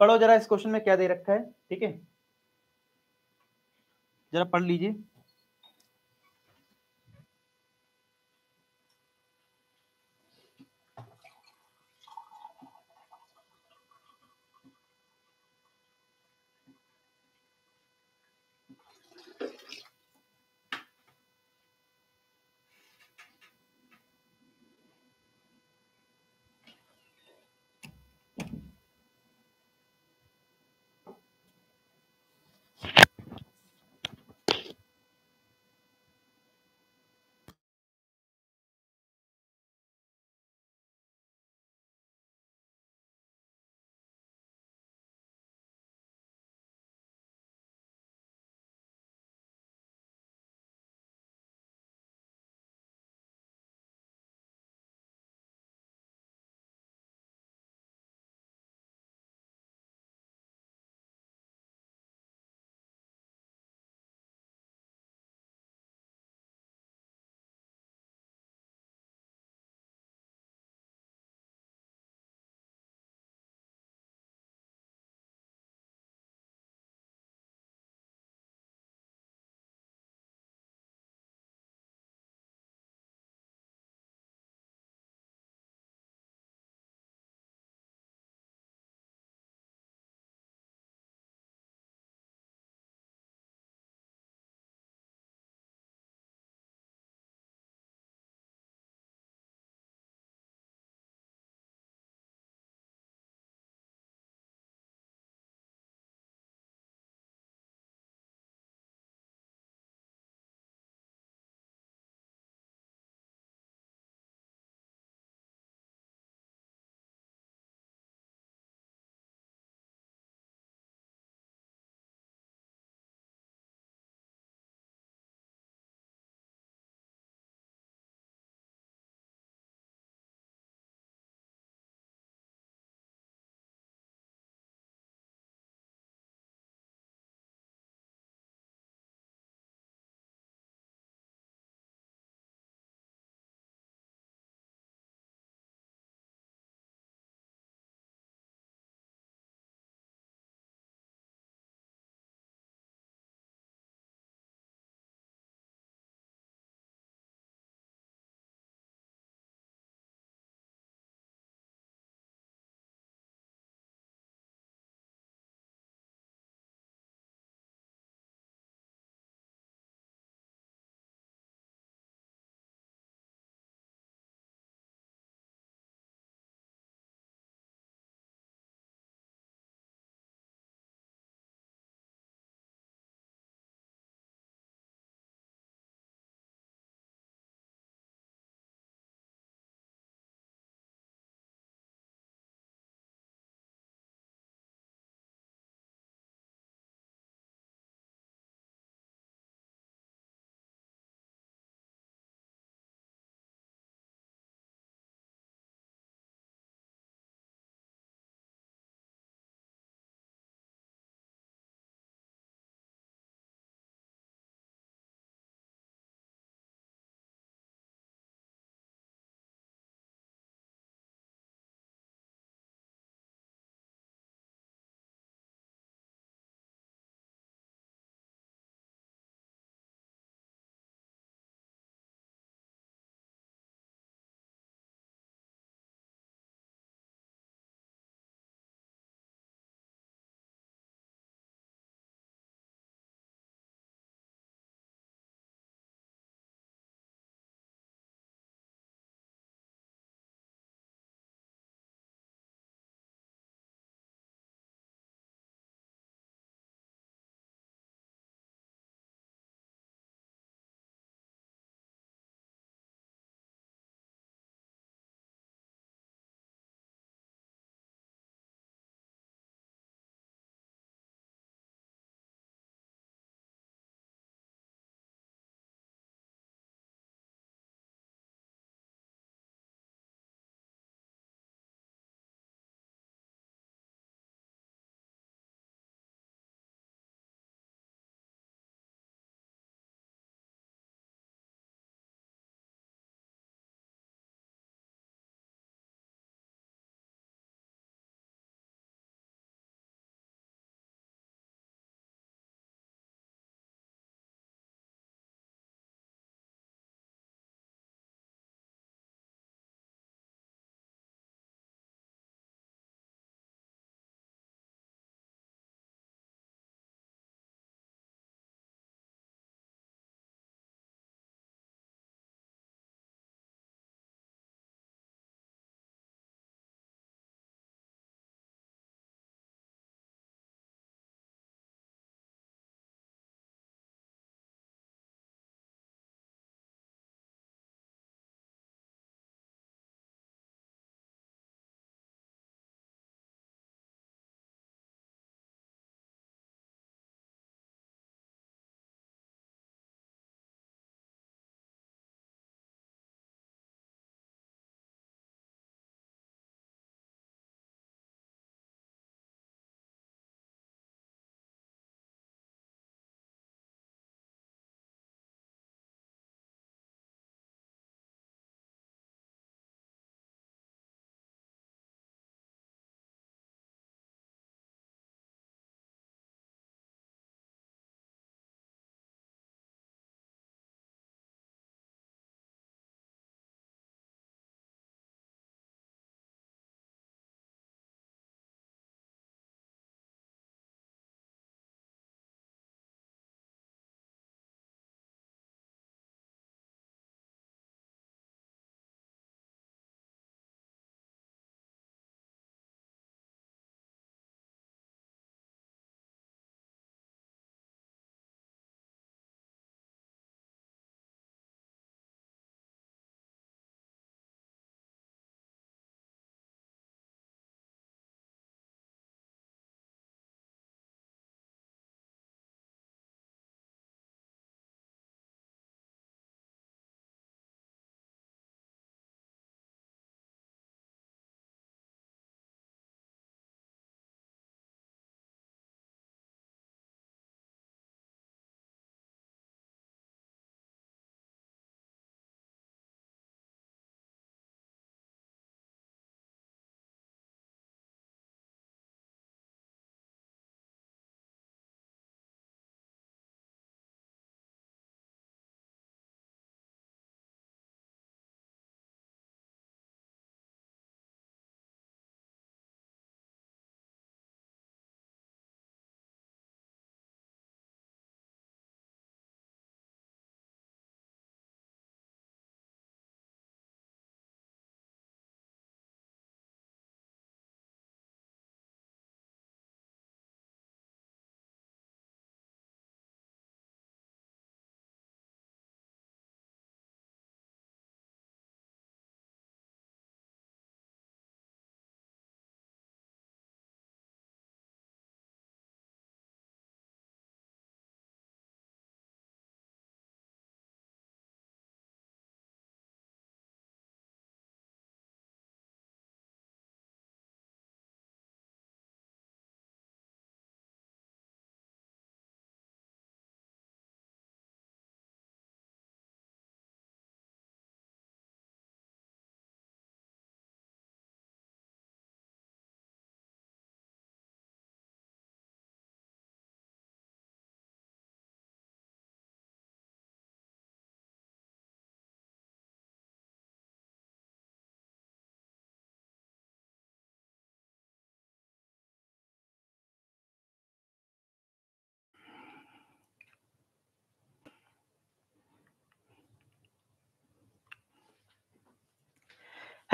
पढ़ो जरा इस क्वेश्चन में क्या दे रखा है ठीक है जरा पढ़ लीजिए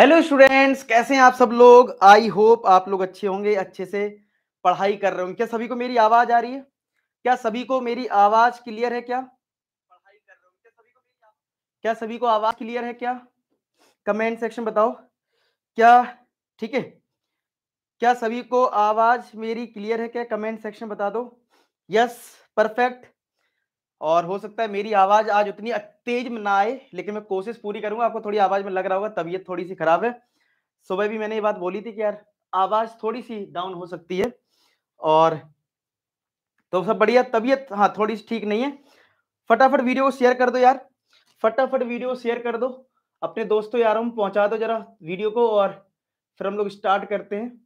हेलो स्टूडेंट्स कैसे हैं आप सब लोग आई होप आप लोग अच्छे होंगे अच्छे से पढ़ाई कर रहे होंगे क्या सभी को मेरी आवाज आ रही है क्या सभी को मेरी आवाज क्लियर है क्या पढ़ाई कर रहे क्या सभी को मेरी क्या सभी को आवाज क्लियर है क्या कमेंट सेक्शन बताओ क्या ठीक है क्या सभी को आवाज मेरी क्लियर है क्या कमेंट सेक्शन बता दो यस परफेक्ट और हो सकता है मेरी आवाज आज उतनी तेज में ना आए लेकिन मैं कोशिश पूरी करूंगा आपको थोड़ी आवाज में लग रहा होगा तबीयत थोड़ी सी खराब है सुबह भी मैंने ये बात बोली थी कि यार आवाज थोड़ी सी डाउन हो सकती है और तो सब बढ़िया तबीयत हाँ थोड़ी सी ठीक नहीं है फटाफट वीडियो को शेयर कर दो यार फटाफट वीडियो शेयर कर दो अपने दोस्तों यारों में पहुंचा दो जरा वीडियो को और फिर हम लोग स्टार्ट करते हैं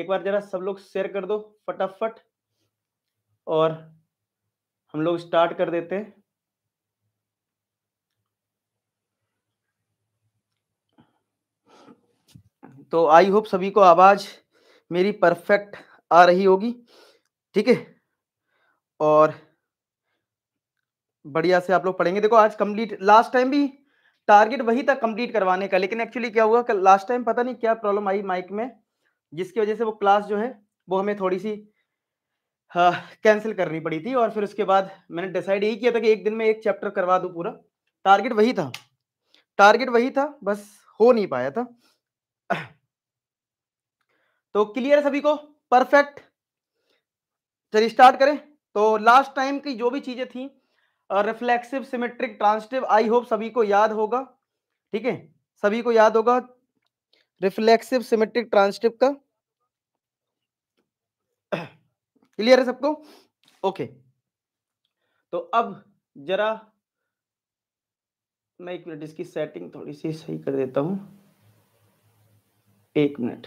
एक बार जरा सब लोग शेयर कर दो फटाफट और हम लोग स्टार्ट कर देते हैं तो आई होप सभी को आवाज मेरी परफेक्ट आ रही होगी ठीक है और बढ़िया से आप लोग पढ़ेंगे देखो आज कंप्लीट लास्ट टाइम भी टारगेट वही था कंप्लीट करवाने का लेकिन एक्चुअली क्या हुआ कल लास्ट टाइम पता नहीं क्या प्रॉब्लम आई माइक में जिसकी वजह से वो क्लास जो है वो हमें थोड़ी सी हाँ, कैंसिल करनी पड़ी थी और फिर उसके बाद मैंने डिसाइड यही किया था कि एक दिन में एक चैप्टर करवा दूँ पूरा टारगेट वही था टारगेट वही था बस हो नहीं पाया था तो क्लियर है सभी को परफेक्ट चलिए स्टार्ट करें तो लास्ट टाइम की जो भी चीज़ें थी reflexive symmetric transitive I hope सभी को याद होगा ठीक है सभी को याद होगा रिफ्लेक्सिव सिमेट्रिक ट्रांसटिव का क्लियर है सबको ओके तो अब जरा मैं एक मिनट इसकी सेटिंग थोड़ी सी सही कर देता हूं एक मिनट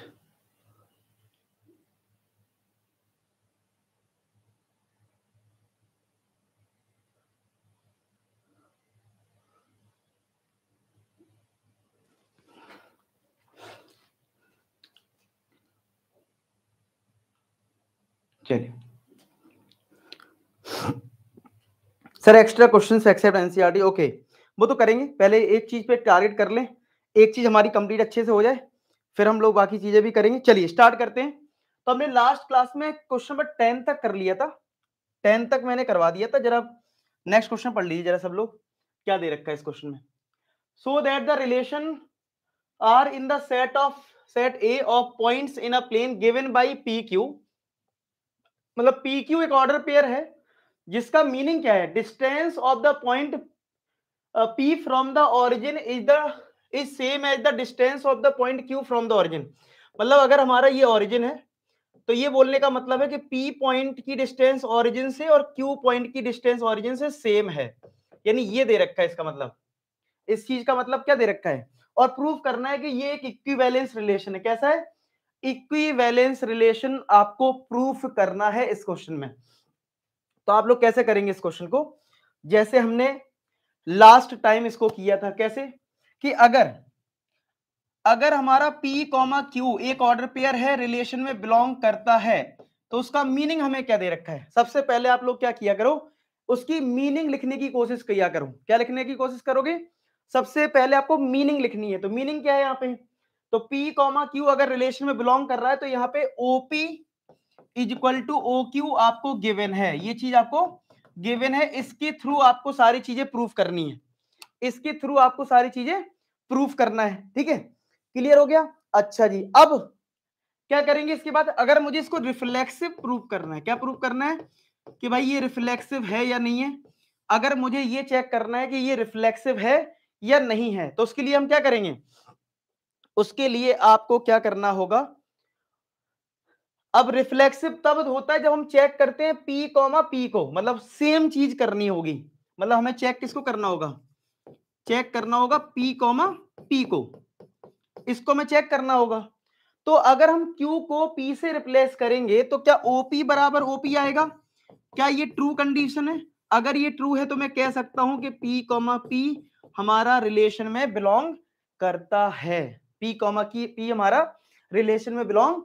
चलिए sir extra question except NCERT okay वो तो करेंगे पहले एक चीज पे टारगेट कर लें एक चीज हमारी कंप्लीट अच्छे से हो जाए फिर हम लोग बाकी चीजें भी करेंगे चलिए स्टार्ट करते हैं तो हमने लास्ट क्लास में क्वेश्चन नंबर टेन तक कर लिया था टेन तक मैंने करवा दिया था जरा नेक्स्ट क्वेश्चन पढ़ लीजिए जरा सब लोग क्या दे रखा है इस क्वेश्चन में so that the relation R in the set of set A of points in a plane given by P Q मतलब पी क्यू एक ऑर्डर पेयर है जिसका मीनिंग क्या है distance of the point P from the origin is the is same as the distance of the point Q from the origin मतलब अगर हमारा ये ओरिजिन है तो ये बोलने का मतलब है कि P पॉइंट की डिस्टेंस ओरिजिन से और Q पॉइंट की डिस्टेंस ओरिजिन से सेम है यानी ये दे रखा है इसका मतलब इस चीज का मतलब क्या दे रखा है और प्रूफ करना है कि ये एक इक्विवेलेंस रिलेशन है कैसा है इक्विवेलेंस रिलेशन आपको प्रूफ करना है इस क्वेश्चन में तो आप लोग कैसे करेंगे इस क्वेश्चन को जैसे हमने लास्ट टाइम इसको किया था कैसे कि अगर अगर हमारा P, Q एक ऑर्डर पेयर है रिलेशन में बिलोंग करता है तो उसका मीनिंग हमें क्या दे रखा है सबसे पहले आप लोग क्या किया करो उसकी मीनिंग लिखने की कोशिश किया करो क्या लिखने की कोशिश करोगे सबसे पहले आपको मीनिंग लिखनी है तो मीनिंग क्या है यहाँ पे तो P कॉमा क्यू अगर रिलेशन में बिलोंग कर रहा है तो यहाँ पे OP is equal to O Q आपको गिवन है ये चीज आपको गिवन है इसके थ्रू आपको सारी चीजें प्रूफ करनी है इसके थ्रू आपको सारी चीजें प्रूफ करना है ठीक है क्लियर हो गया अच्छा जी अब क्या करेंगे इसके बाद अगर मुझे इसको रिफ्लेक्सिव प्रूफ करना है क्या प्रूफ करना है कि भाई ये रिफ्लेक्सिव है या नहीं है अगर मुझे ये चेक करना है कि ये रिफ्लेक्सिव है या नहीं है तो उसके लिए हम क्या करेंगे उसके लिए आपको क्या करना होगा अब रिफ्लेक्सिव तब होता है जब हम चेक करते हैं पी कॉमा पी को मतलब सेम चीज करनी होगी मतलब हमें चेक किसको करना होगा चेक करना होगा पी कॉमा पी को इसको हमें चेक करना होगा तो अगर हम क्यू को पी से रिप्लेस करेंगे तो क्या ओपी बराबर ओपी आएगा क्या ये ट्रू कंडीशन है अगर ये ट्रू है तो मैं कह सकता हूं कि पी कॉमा पी हमारा रिलेशन में बिलोंग करता है पी कॉमा की पी हमारा रिलेशन में बिलोंग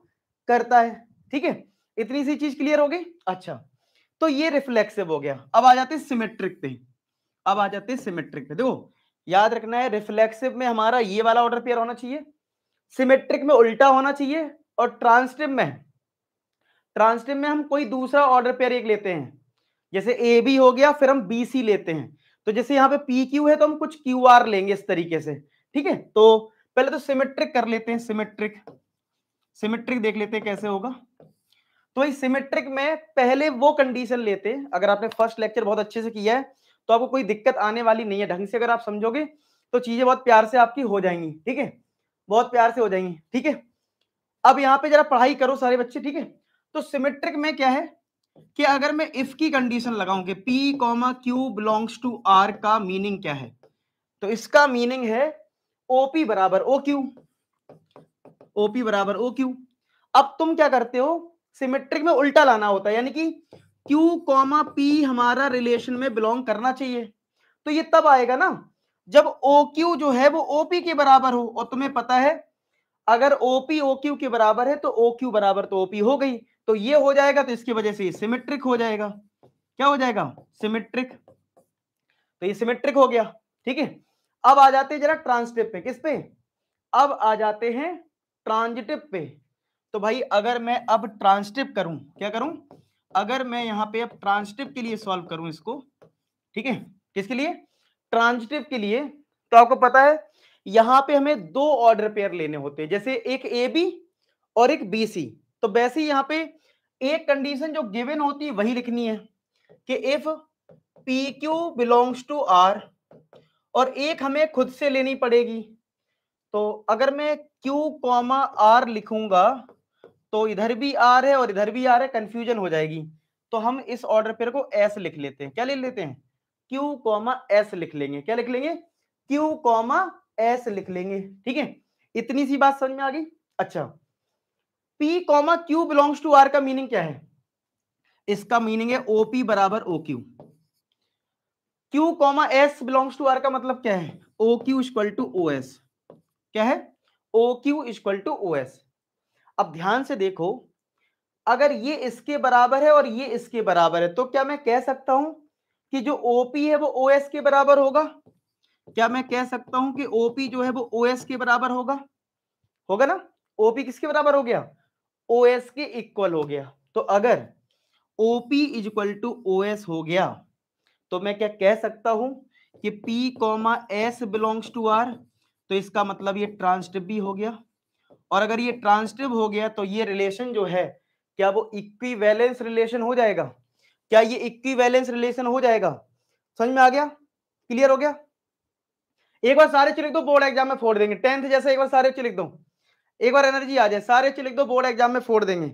करता है ठीक है इतनी सी चीज क्लियर हो गई अच्छा तो ये रिफ्लेक्सिव हो गया अब आ जाते हैं सिमेट्रिक पे अब आ जाते हैं सिमेट्रिक पे देखो याद रखना है रिफ्लेक्सिव में हमारा ये वाला ऑर्डर पेयर होना चाहिए सिमेट्रिक में उल्टा होना चाहिए और ट्रांसटिव में ट्रांसटिव में हम कोई दूसरा ऑर्डर पेयर एक लेते हैं जैसे ए बी हो गया फिर हम बी सी लेते हैं तो जैसे यहाँ पे पी क्यू है तो हम कुछ क्यू आर लेंगे इस तरीके से ठीक है तो पहले तो सिमेट्रिक कर लेते हैं सिमेट्रिक सिमेट्रिक देख लेते हैं कैसे होगा तो इस सिमेट्रिक में पहले वो कंडीशन लेते हैं अगर आपने फर्स्ट लेक्चर बहुत अच्छे से किया है तो आपको कोई दिक्कत आने वाली नहीं है ढंग से अगर आप समझोगे तो चीजें बहुत प्यार से आपकी हो जाएंगी ठीक है बहुत प्यार से हो जाएंगी ठीक है अब यहाँ पे जरा पढ़ाई करो सारे बच्चे ठीक है तो सिमेट्रिक में क्या है कि अगर मैं इफ की कंडीशन लगाऊंगे P comma Q belongs to R का मीनिंग क्या है तो इसका मीनिंग है ओपी बराबर ओ क्यू ओपी बराबर ओ क्यू अब तुम क्या करते हो सिमेट्रिक में उल्टा लाना होता है यानी कि क्यू कॉमा पी हमारा रिलेशन में बिलोंग करना चाहिए तो ये तब आएगा ना जब ओ क्यू जो है वो ओपी के बराबर हो और तुम्हें पता है अगर ओपी ओ क्यू के बराबर है तो ओ क्यू बराबर तो ओपी हो गई तो ये हो जाएगा तो इसकी वजह से सिमेट्रिक हो जाएगा क्या हो जाएगा सिमेट्रिक तो ये सिमेट्रिक हो गया ठीक है अब आ जाते हैं जरा ट्रांसटिव पे किस पे अब आ जाते हैं ट्रांजिटिव पे तो भाई अगर मैं अब ट्रांसटिव करूं क्या करूं अगर मैं यहां पे अब ट्रांसटिव के लिए सॉल्व करूं इसको ठीक है किसके लिए ट्रांजिटिव के लिए तो आपको पता है यहां पे हमें दो ऑर्डर पेयर लेने होते हैं जैसे एक ए बी और एक बी सी तो वैसे यहाँ पे एक कंडीशन जो गिवन होती है वही लिखनी है कि if P Q belongs to R और एक हमें खुद से लेनी पड़ेगी तो अगर मैं Q कॉमा आर लिखूंगा तो इधर भी आर है और इधर भी आर है कंफ्यूजन हो जाएगी तो हम इस ऑर्डर पेयर को एस लिख लेते हैं क्या ले लेते हैं क्यू कॉमा एस लिख लेंगे क्या लिख लेंगे क्यू कॉमा एस लिख लेंगे ठीक है इतनी सी बात समझ में आ गई अच्छा P comma Q belongs to R का मीनिंग क्या है इसका मीनिंग है OP बराबर O Q Q comma S belongs to R का मतलब क्या है O Q equal to O S क्या है O Q equal to O S अब ध्यान से देखो अगर ये इसके बराबर है और ये इसके बराबर है तो क्या मैं कह सकता हूं कि जो ओपी है वो ओ एस के बराबर होगा क्या मैं कह सकता हूं कि ओपी जो है वो ओ एस के बराबर होगा होगा ना ओपी किसके बराबर हो गया ओ एस के इक्वल हो गया तो अगर OP is equal to O S हो गया तो मैं क्या कह सकता हूं कि P comma S belongs to R तो इसका मतलब ये ट्रांसटिव भी हो गया और अगर ये ट्रांसटिव हो गया तो ये रिलेशन जो है क्या वो इक्विवेलेंस रिलेशन हो जाएगा क्या ये इक्विवेलेंस रिलेशन हो जाएगा समझ में आ गया क्लियर हो गया एक बार सारे लिख दो बोर्ड एग्जाम में फोड़ देंगे टेंथ जैसे एक बार सारे लिख दो एक बार एनर्जी आ जाए सारे लिख दो बोर्ड एग्जाम में फोड़ देंगे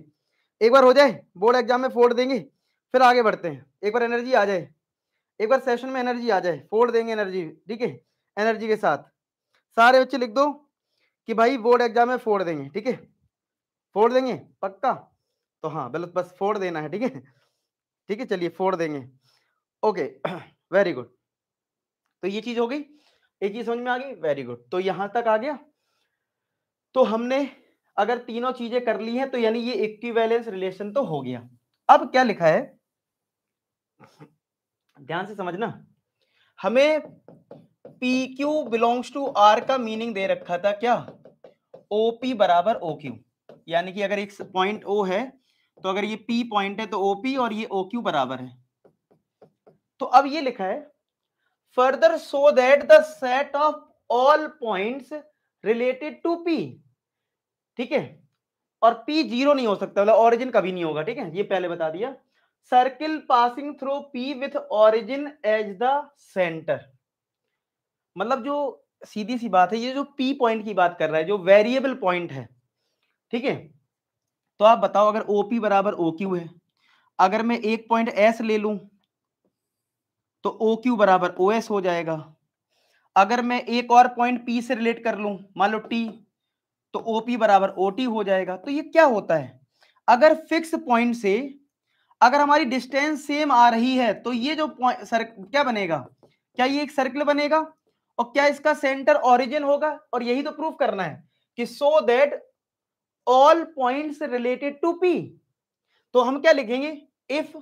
एक बार हो जाए बोर्ड एग्जाम में फोड़ देंगे फिर आगे बढ़ते हैं एक बार एनर्जी आ जाए एक बार सेशन में एनर्जी आ जाए फोड़ देंगे एनर्जी ठीक है एनर्जी के साथ सारे बच्चे लिख दो कि भाई बोर्ड एग्जाम में फोड़ देंगे ठीक है फोड़ देंगे पक्का तो हाँ गलत बस फोड़ देना है ठीक है ठीक है चलिए फोड़ देंगे ओके वेरी गुड तो ये चीज हो गई एक चीज समझ में आ गई वेरी गुड तो यहां तक आ गया तो हमने अगर तीनों चीजें कर ली हैं तो यानी ये इक्विवेलेंस रिलेशन तो हो गया अब क्या लिखा है ध्यान से समझना हमें P Q belongs to R का मीनिंग दे रखा था क्या ओ पी बराबर ओ क्यू यानी कि अगर एक पॉइंट ओ है तो अगर ये पी पॉइंट है तो ओ पी और ये ओ क्यू बराबर है तो अब ये लिखा है further so that the set of all points related to P ठीक है और पी जीरो नहीं हो सकता मतलब ऑरिजिन कभी नहीं होगा ठीक है ये पहले बता दिया circle passing through P with origin as the centre मतलब जो सीधी सी बात है ये जो पी पॉइंट की बात कर रहा है जो वेरिएबल पॉइंट है ठीक है तो आप बताओ अगर ओ पी बराबर ओ क्यू है अगर मैं एक पॉइंट एस ले लू तो ओ क्यू बराबर ओ एस हो जाएगा अगर मैं एक और पॉइंट पी से रिलेट कर लू मान लो टी तो ओ पी बराबर ओ टी हो जाएगा तो ये क्या होता है अगर फिक्स पॉइंट से अगर हमारी डिस्टेंस सेम आ रही है तो ये जो पॉइंट क्या बनेगा क्या ये एक सर्कल बनेगा और क्या इसका सेंटर ओरिजिन होगा और यही तो प्रूफ करना है कि so that all points related to P तो हम क्या लिखेंगे if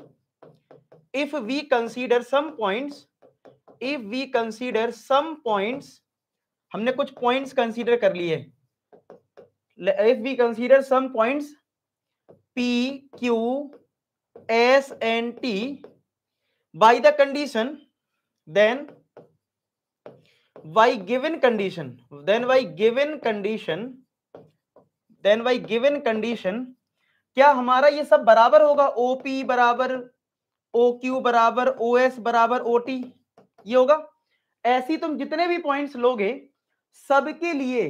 if we consider some points if we consider some points हमने कुछ पॉइंट्स कंसीडर कर लिए if we consider some points P Q S and T by the condition then by given condition then by given condition then by given condition क्या हमारा ये सब बराबर होगा ओ पी बराबर ओ क्यू बराबर ओ एस बराबर O T ये होगा ऐसी तुम जितने भी पॉइंट लोगे सबके लिए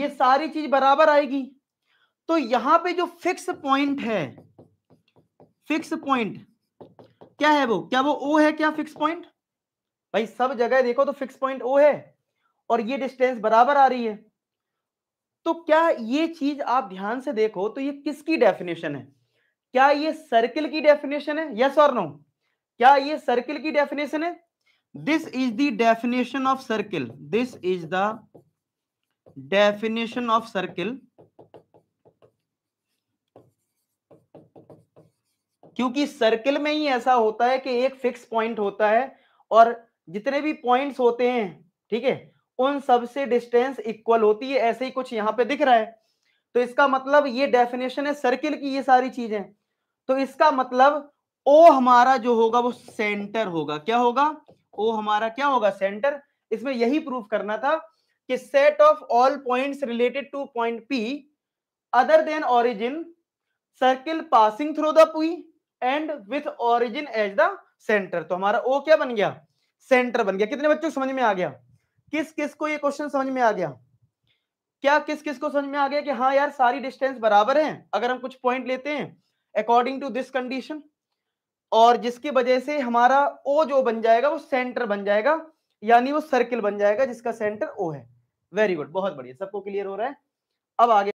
ये सारी चीज बराबर आएगी तो यहां पे जो फिक्स पॉइंट है फिक्स पॉइंट क्या है वो क्या वो ओ है क्या फिक्स पॉइंट भाई सब जगह देखो तो फिक्स पॉइंट ओ है और ये डिस्टेंस बराबर आ रही है तो क्या ये चीज आप ध्यान से देखो तो ये किसकी डेफिनेशन है क्या ये सर्किल की डेफिनेशन है यस और नो क्या ये सर्किल की डेफिनेशन है this is the definition of circle this is the definition of circle क्योंकि सर्किल में ही ऐसा होता है कि एक फिक्स पॉइंट होता है और जितने भी पॉइंट्स होते हैं ठीक है उन सब से डिस्टेंस इक्वल होती है ऐसे ही कुछ यहां पे दिख रहा है तो इसका मतलब ये डेफिनेशन है सर्किल की ये सारी चीजें तो इसका मतलब ओ हमारा जो होगा वो सेंटर होगा क्या होगा ओ हमारा क्या होगा सेंटर इसमें यही प्रूफ करना था कि set of all point related to point P other than origin circle passing through the P and with origin as the centre तो हमारा ओ क्या बन गया सेंटर बन गया कितने बच्चों को समझ में आ गया किस किस को ये क्वेश्चन समझ में आ गया क्या किस किस को समझ में आ गया कि हाँ यार सारी डिस्टेंस बराबर है अगर हम कुछ पॉइंट लेते हैं अकॉर्डिंग टू दिस कंडीशन और जिसकी वजह से हमारा ओ जो बन जाएगा वो सेंटर बन जाएगा यानी वो सर्किल बन जाएगा जिसका सेंटर ओ है वेरी गुड बहुत बढ़िया सबको क्लियर हो रहा है अब आगे